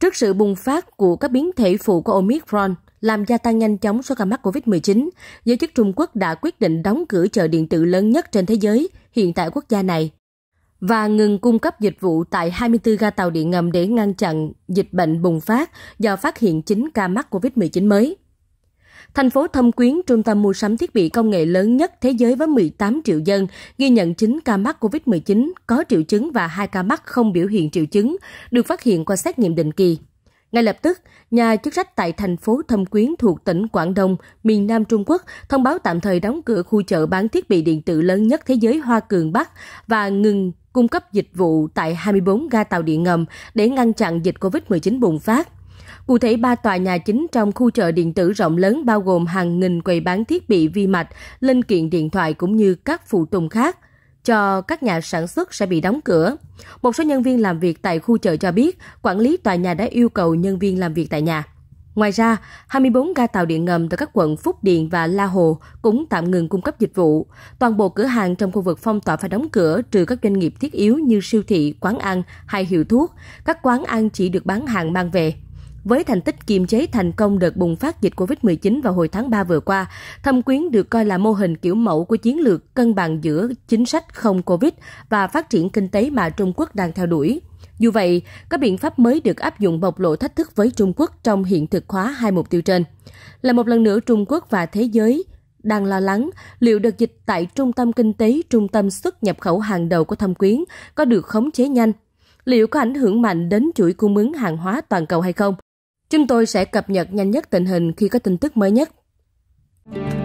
Trước sự bùng phát của các biến thể phụ của Omicron làm gia tăng nhanh chóng số ca mắc COVID-19, giới chức Trung Quốc đã quyết định đóng cửa chợ điện tử lớn nhất trên thế giới hiện tại quốc gia này và ngừng cung cấp dịch vụ tại 24 ga tàu điện ngầm để ngăn chặn dịch bệnh bùng phát do phát hiện 9 ca mắc COVID-19 mới. Thành phố Thâm Quyến, trung tâm mua sắm thiết bị công nghệ lớn nhất thế giới với 18 triệu dân, ghi nhận 9 ca mắc COVID-19 có triệu chứng và 2 ca mắc không biểu hiện triệu chứng, được phát hiện qua xét nghiệm định kỳ. Ngay lập tức, nhà chức trách tại thành phố Thâm Quyến thuộc tỉnh Quảng Đông, miền Nam Trung Quốc thông báo tạm thời đóng cửa khu chợ bán thiết bị điện tử lớn nhất thế giới Hoa Cường Bắc và ngừng cung cấp dịch vụ tại 24 ga tàu điện ngầm để ngăn chặn dịch COVID-19 bùng phát. Cụ thể, ba tòa nhà chính trong khu chợ điện tử rộng lớn bao gồm hàng nghìn quầy bán thiết bị vi mạch, linh kiện điện thoại cũng như các phụ tùng khác cho các nhà sản xuất sẽ bị đóng cửa. Một số nhân viên làm việc tại khu chợ cho biết, quản lý tòa nhà đã yêu cầu nhân viên làm việc tại nhà. Ngoài ra, 24 ga tàu điện ngầm từ các quận Phúc Điền và La Hồ cũng tạm ngừng cung cấp dịch vụ. Toàn bộ cửa hàng trong khu vực phong tỏa phải đóng cửa trừ các doanh nghiệp thiết yếu như siêu thị, quán ăn hay hiệu thuốc. Các quán ăn chỉ được bán hàng mang về với thành tích kiềm chế thành công đợt bùng phát dịch COVID-19 vào hồi tháng 3 vừa qua, thâm quyến được coi là mô hình kiểu mẫu của chiến lược cân bằng giữa chính sách không COVID và phát triển kinh tế mà Trung Quốc đang theo đuổi. Dù vậy, các biện pháp mới được áp dụng bộc lộ thách thức với Trung Quốc trong hiện thực hóa hai mục tiêu trên. Là một lần nữa Trung Quốc và thế giới đang lo lắng liệu đợt dịch tại trung tâm kinh tế, trung tâm xuất nhập khẩu hàng đầu của thâm quyến có được khống chế nhanh, liệu có ảnh hưởng mạnh đến chuỗi cung ứng hàng hóa toàn cầu hay không Chúng tôi sẽ cập nhật nhanh nhất tình hình khi có tin tức mới nhất.